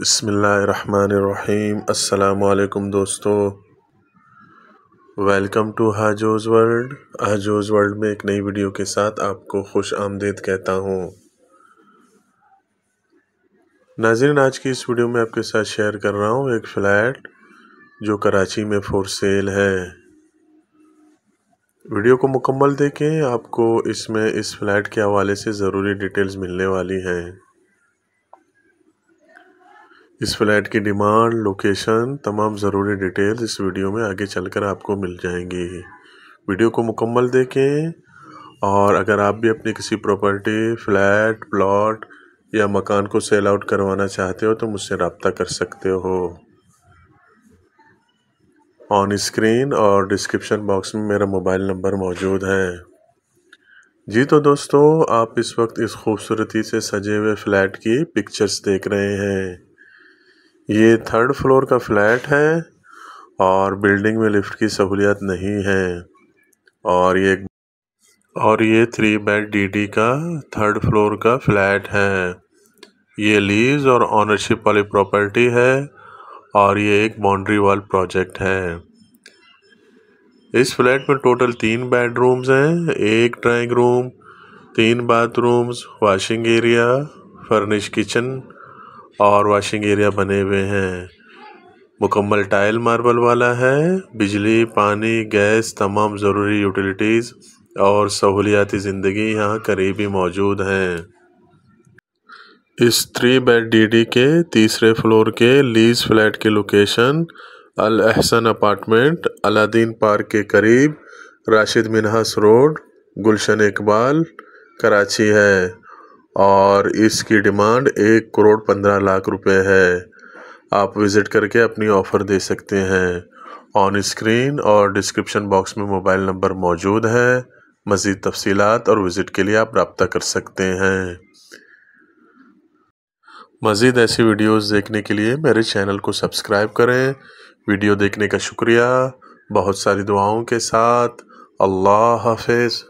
बसमीम् अल्लाम दोस्तों welcome to हाजोज़ वर्ल्ड हाजोज़ वर्ल्ड में एक नई वीडियो के साथ आपको खुश आमदेद कहता हूँ नाजरन आज की इस वीडियो में आपके साथ शेयर कर रहा हूँ एक फ़्लैट जो कराची में फ़ोर सेल है वीडियो को मुकम्मल देखें आपको इसमें इस फ़्लैट के हवाले से ज़रूरी डिटेल्स मिलने वाली हैं इस फ्लैट की डिमांड लोकेशन तमाम ज़रूरी डिटेल्स इस वीडियो में आगे चलकर आपको मिल जाएंगी वीडियो को मुकम्मल देखें और अगर आप भी अपनी किसी प्रॉपर्टी फ्लैट प्लॉट या मकान को सेल आउट करवाना चाहते हो तो मुझसे रबता कर सकते हो ऑन स्क्रीन और डिस्क्रिप्शन बॉक्स में मेरा मोबाइल नंबर मौजूद है जी तो दोस्तों आप इस वक्त इस खूबसूरती से सजे हुए फ्लैट की पिक्चर्स देख रहे हैं ये थर्ड फ्लोर का फ्लैट है और बिल्डिंग में लिफ्ट की सहूलियत नहीं है और ये और ये थ्री बेड डीडी का थर्ड फ्लोर का फ्लैट है ये लीज और ऑनरशिप वाली प्रॉपर्टी है और ये एक बाउंड्री वॉल प्रोजेक्ट है इस फ्लैट में टोटल तीन बेडरूम्स हैं एक ड्राइंग रूम तीन bathrooms washing area furnish kitchen और वॉशिंग एरिया बने हुए हैं मुकम्मल टाइल मार्बल वाला है बिजली पानी गैस तमाम ज़रूरी यूटिलिटीज़ और सहूलियाती ज़िंदगी यहाँ करीबी मौजूद हैं इस थ्री बेड डीडी के तीसरे फ्लोर के लीज फ्लैट की location Al Ahsan apartment Aladin park के करीब राशिद मिनहस रोड गुलशन इकबाल कराची है और इसकी डिमांड एक करोड़ पंद्रह लाख रुपए है आप विज़िट करके अपनी ऑफ़र दे सकते हैं ऑन स्क्रीन और डिस्क्रिप्शन बॉक्स में मोबाइल नंबर मौजूद है मज़ीद तफसीत और विज़िट के लिए आप रबता कर सकते हैं मज़ीद ऐसी वीडियोज़ देखने के लिए मेरे चैनल को सब्सक्राइब करें वीडियो देखने का शुक्रिया बहुत सारी दुआओं के साथ अल्लाह हाफिज़